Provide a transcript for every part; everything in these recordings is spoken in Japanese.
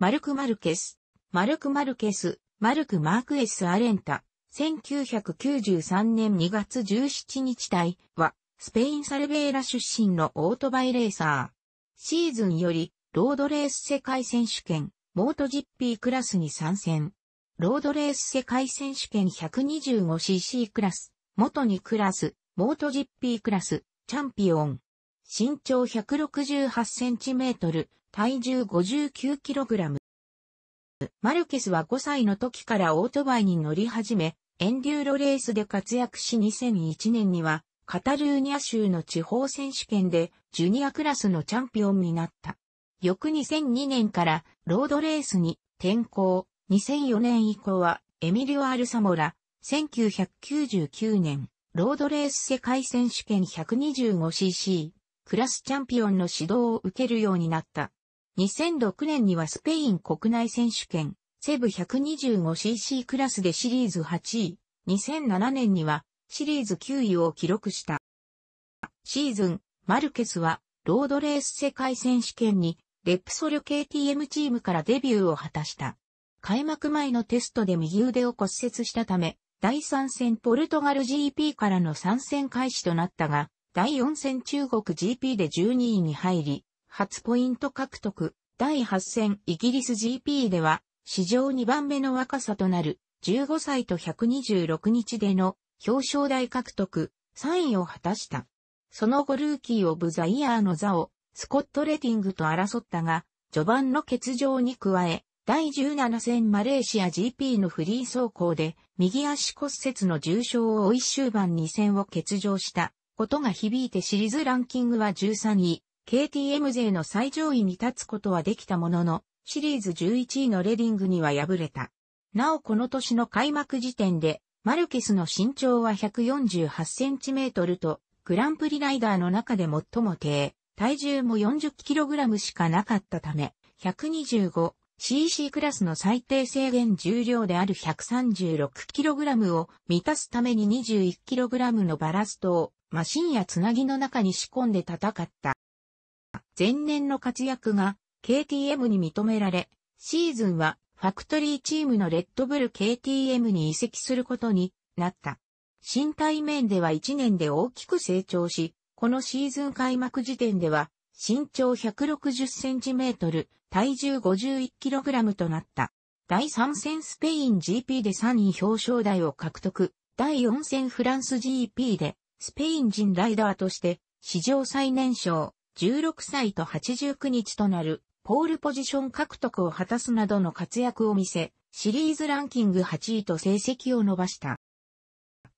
マルク・マルケス、マルク・マルケス、マルク・マークエス・アレンタ、1993年2月17日隊は、スペイン・サルベーラ出身のオートバイレーサー。シーズンより、ロードレース世界選手権、モートジッピークラスに参戦。ロードレース世界選手権 125cc クラス、元にクラス、モートジッピークラス、チャンピオン。身長168センチメートル、体重 59kg。マルケスは5歳の時からオートバイに乗り始め、エンデューロレースで活躍し2001年には、カタルーニャ州の地方選手権で、ジュニアクラスのチャンピオンになった。翌2002年から、ロードレースに転向。2004年以降は、エミリオ・アルサモラ、1999年、ロードレース世界選手権 125cc、クラスチャンピオンの指導を受けるようになった。2006年にはスペイン国内選手権、セブ 125cc クラスでシリーズ8位、2007年にはシリーズ9位を記録した。シーズン、マルケスはロードレース世界選手権にレプソル KTM チームからデビューを果たした。開幕前のテストで右腕を骨折したため、第3戦ポルトガル GP からの参戦開始となったが、第4戦中国 GP で12位に入り、初ポイント獲得。第8戦イギリス GP では、史上2番目の若さとなる、15歳と126日での表彰台獲得、3位を果たした。その後ルーキーオブザイヤーの座を、スコット・レティングと争ったが、序盤の欠場に加え、第17戦マレーシア GP のフリー走行で、右足骨折の重傷を追い終盤2戦を欠場したことが響いてシリーズランキングは13位。KTM 勢の最上位に立つことはできたものの、シリーズ11位のレディングには敗れた。なおこの年の開幕時点で、マルケスの身長は1 4 8センチメートルと、グランプリライダーの中で最も低、体重も 40kg しかなかったため、125cc クラスの最低制限重量である 136kg を満たすために 21kg のバラストをマシンやつなぎの中に仕込んで戦った。前年の活躍が KTM に認められ、シーズンはファクトリーチームのレッドブル KTM に移籍することになった。身体面では1年で大きく成長し、このシーズン開幕時点では身長 160cm、体重 51kg となった。第3戦スペイン GP で3位表彰台を獲得。第4戦フランス GP でスペイン人ライダーとして史上最年少16歳と89日となるポールポジション獲得を果たすなどの活躍を見せ、シリーズランキング8位と成績を伸ばした。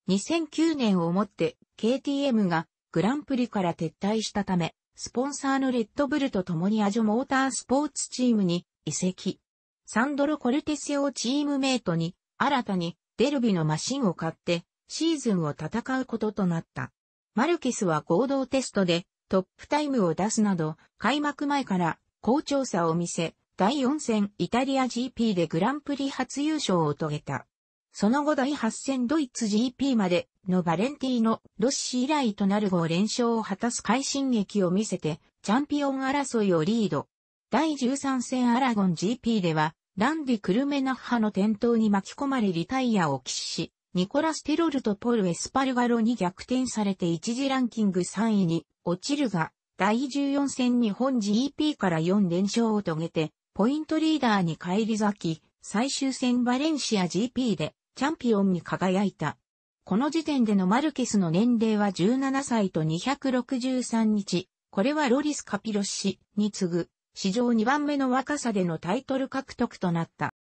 2009年をもって KTM がグランプリから撤退したため、スポンサーのレッドブルと共にアジョモータースポーツチームに移籍。サンドロ・コルテセオチームメイトに、新たにデルビのマシンを買って、シーズンを戦うこととなった。マルケスは合同テストでトップタイムを出すなど、開幕前から好調さを見せ、第4戦イタリア GP でグランプリ初優勝を遂げた。その後第8戦ドイツ GP までのバレンティーノ・ロッシ以来となる5連勝を果たす快進撃を見せて、チャンピオン争いをリード。第13戦アラゴン GP では、ランディ・クルメナッハの転倒に巻き込まれリタイアを喫し、ニコラス・テロルとポル・エスパルガロに逆転されて一時ランキング3位に落ちるが、第14戦日本 GP から4連勝を遂げて、ポイントリーダーに返り咲き、最終戦バレンシア GP でチャンピオンに輝いた。この時点でのマルケスの年齢は17歳と263日。これはロリス・カピロシに次ぐ、史上2番目の若さでのタイトル獲得となった。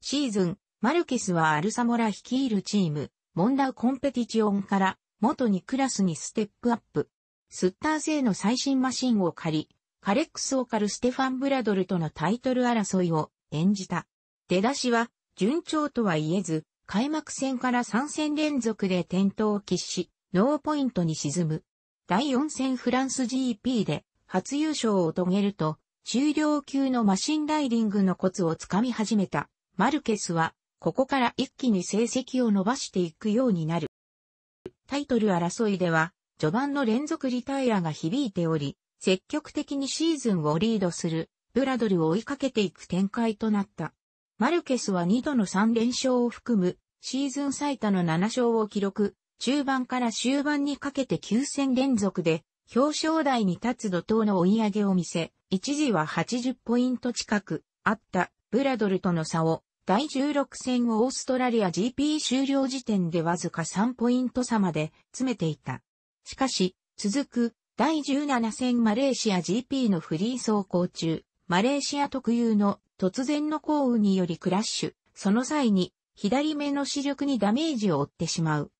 シーズン、マルケスはアルサモラ率いるチーム、モンダーコンペティチオンから、元にクラスにステップアップ。スッター製の最新マシンを借り、カレックスオカルステファン・ブラドルとのタイトル争いを演じた。出だしは順調とは言えず、開幕戦から3戦連続で転倒を喫し、ノーポイントに沈む。第4戦フランス GP で初優勝を遂げると、終了級のマシンライディングのコツをつかみ始めた。マルケスは、ここから一気に成績を伸ばしていくようになる。タイトル争いでは、序盤の連続リタイアが響いており、積極的にシーズンをリードする、ブラドルを追いかけていく展開となった。マルケスは2度の3連勝を含む、シーズン最多の7勝を記録、中盤から終盤にかけて9戦連続で、表彰台に立つ怒涛の追い上げを見せ、一時は80ポイント近く、あった、ブラドルとの差を、第16戦をオーストラリア GP 終了時点でわずか3ポイント差まで詰めていた。しかし、続く、第17戦マレーシア GP のフリー走行中、マレーシア特有の突然の降雨によりクラッシュ、その際に左目の視力にダメージを負ってしまう。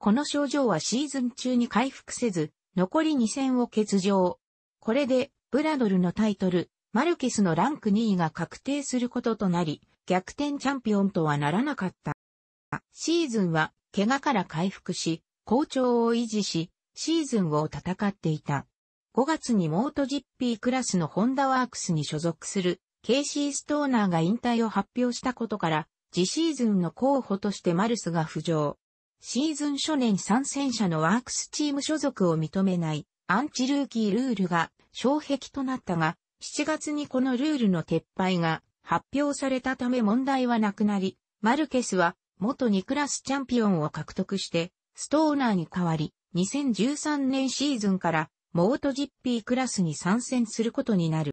この症状はシーズン中に回復せず、残り2戦を欠場。これで、ブラドルのタイトル、マルケスのランク2位が確定することとなり、逆転チャンピオンとはならなかった。シーズンは、怪我から回復し、好調を維持し、シーズンを戦っていた。5月にモートジッピークラスのホンダワークスに所属するケイシー・ストーナーが引退を発表したことから、次シーズンの候補としてマルスが浮上。シーズン初年参戦者のワークスチーム所属を認めないアンチルーキールールが障壁となったが、7月にこのルールの撤廃が発表されたため問題はなくなり、マルケスは元2クラスチャンピオンを獲得して、ストーナーに代わり、2013年シーズンからモート GP クラスに参戦することになる。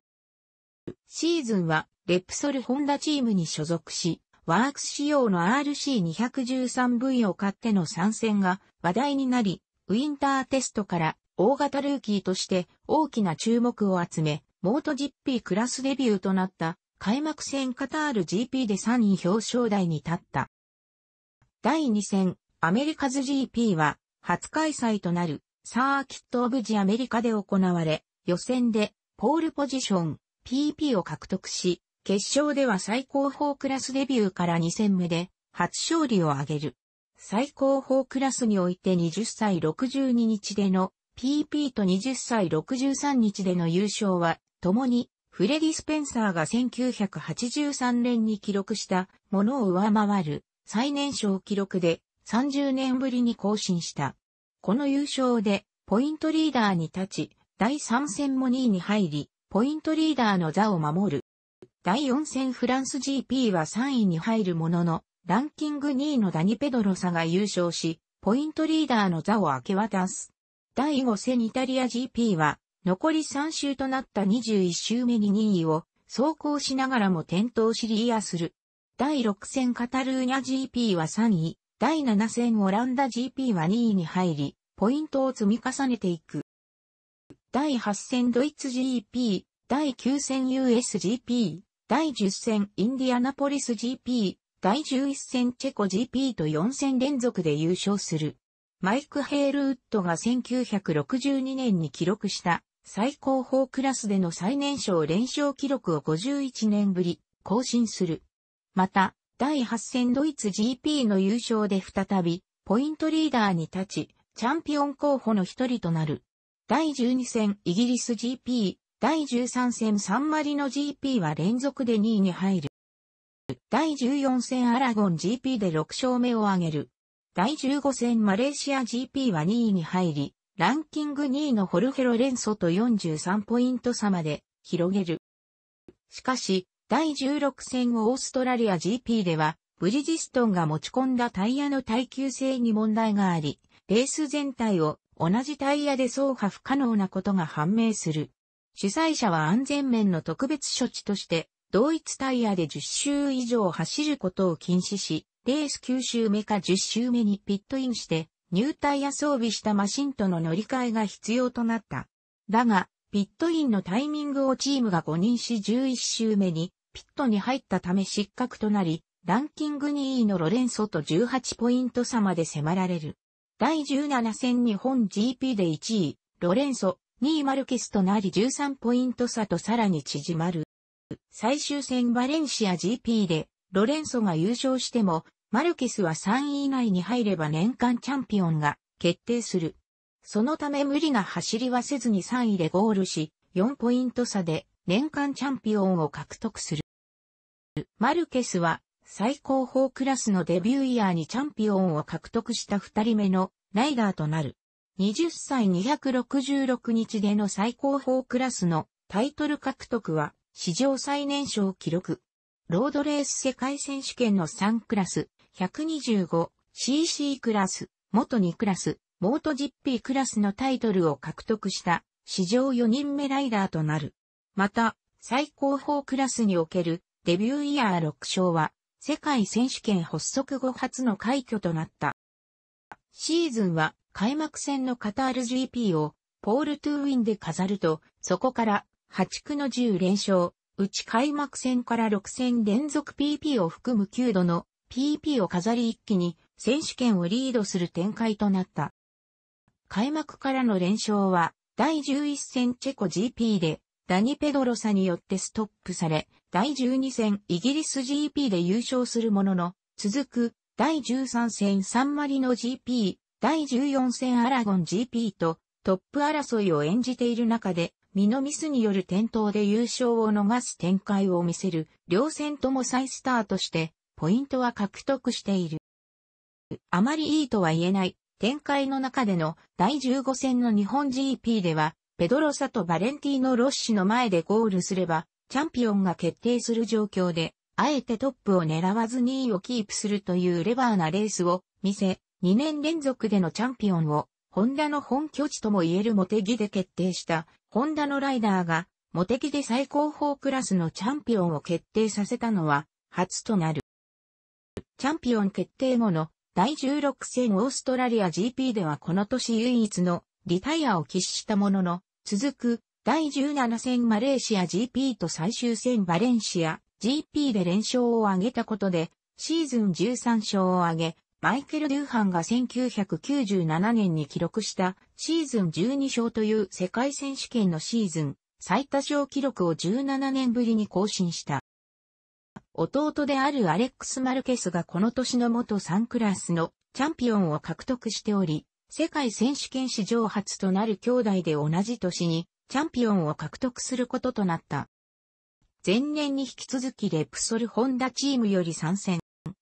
シーズンはレプソルホンダチームに所属し、ワークス仕様の RC213V を買っての参戦が話題になり、ウィンターテストから大型ルーキーとして大きな注目を集め、モート GP クラスデビューとなった開幕戦カタール GP で3位表彰台に立った。第2戦、アメリカズ GP は初開催となるサーキットオブジアメリカで行われ、予選でポールポジション PP を獲得し、決勝では最高峰クラスデビューから2戦目で初勝利を挙げる。最高峰クラスにおいて20歳62日での PP と20歳63日での優勝は、共にフレディ・スペンサーが1983年に記録したものを上回る最年少記録で30年ぶりに更新した。この優勝で、ポイントリーダーに立ち、第3戦も2位に入り、ポイントリーダーの座を守る。第4戦フランス GP は3位に入るものの、ランキング2位のダニ・ペドロサが優勝し、ポイントリーダーの座を明け渡す。第5戦イタリア GP は、残り3周となった21周目に2位を、走行しながらも転倒しリーアする。第6戦カタルーニャ GP は3位、第7戦オランダ GP は2位に入り、ポイントを積み重ねていく。第8戦ドイツ GP、第9戦 USGP、第10戦インディアナポリス GP、第11戦チェコ GP と4戦連続で優勝する。マイク・ヘールウッドが1962年に記録した最高峰クラスでの最年少連勝記録を51年ぶり更新する。また、第8戦ドイツ GP の優勝で再び、ポイントリーダーに立ち、チャンピオン候補の一人となる。第12戦イギリス GP、第13戦サンマリの GP は連続で2位に入る。第14戦アラゴン GP で6勝目を挙げる。第15戦マレーシア GP は2位に入り、ランキング2位のホルヘロレンソと43ポイント差まで広げる。しかし、第16戦オーストラリア GP では、ブリヂストンが持ち込んだタイヤの耐久性に問題があり、レース全体を同じタイヤで走破不可能なことが判明する。主催者は安全面の特別処置として、同一タイヤで10周以上走ることを禁止し、レース9周目か10周目にピットインして、ニュータイヤ装備したマシンとの乗り換えが必要となった。だが、ピットインのタイミングをチームが5人し11周目にピットに入ったため失格となり、ランキング2位のロレンソと18ポイント差まで迫られる。第17戦日本 GP で1位、ロレンソ、2位マルケスとなり13ポイント差とさらに縮まる。最終戦バレンシア GP で、ロレンソが優勝しても、マルケスは3位以内に入れば年間チャンピオンが決定する。そのため無理な走りはせずに3位でゴールし、4ポイント差で年間チャンピオンを獲得する。マルケスは最高峰クラスのデビューイヤーにチャンピオンを獲得した二人目のライダーとなる。20歳266日での最高峰クラスのタイトル獲得は史上最年少記録。ロードレース世界選手権の3クラス、125cc クラス、元2クラス、モート GP クラスのタイトルを獲得した史上4人目ライダーとなる。また、最高峰クラスにおけるデビューイヤー6勝は、世界選手権発足後初の快挙となった。シーズンは開幕戦のカタール GP をポールトゥーウィンで飾ると、そこから8区の10連勝、うち開幕戦から6戦連続 PP を含む9度の PP を飾り一気に選手権をリードする展開となった。開幕からの連勝は第11戦チェコ GP でダニ・ペドロサによってストップされ、第12戦イギリス GP で優勝するものの、続く第13戦サンマリの GP、第14戦アラゴン GP とトップ争いを演じている中で、ミノミスによる転倒で優勝を逃す展開を見せる、両戦とも再スタートして、ポイントは獲得している。あまりいいとは言えない展開の中での第15戦の日本 GP では、ペドロサとバレンティーノ・ロッシの前でゴールすれば、チャンピオンが決定する状況で、あえてトップを狙わず2位をキープするというレバーなレースを見せ、2年連続でのチャンピオンを、ホンダの本拠地とも言えるモテギで決定した、ホンダのライダーが、モテギで最高峰クラスのチャンピオンを決定させたのは、初となる。チャンピオン決定後の第16戦オーストラリア GP ではこの年唯一のリタイアを喫したものの、続く第17戦マレーシア GP と最終戦バレンシア GP で連勝を挙げたことで、シーズン13勝を挙げ、マイケル・デューハンが1997年に記録したシーズン12勝という世界選手権のシーズン最多勝記録を17年ぶりに更新した。弟であるアレックス・マルケスがこの年の元サンクラスのチャンピオンを獲得しており、世界選手権史上初となる兄弟で同じ年にチャンピオンを獲得することとなった。前年に引き続きレプソルホンダチームより参戦。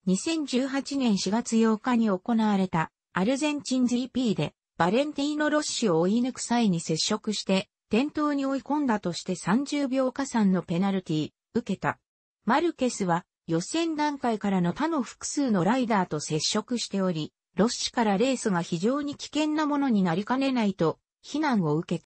2018年4月8日に行われたアルゼンチン GP でバレンティーノ・ロッシを追い抜く際に接触して転倒に追い込んだとして30秒加算のペナルティ受けた。マルケスは予選段階からの他の複数のライダーと接触しており、ロッシからレースが非常に危険なものになりかねないと非難を受け。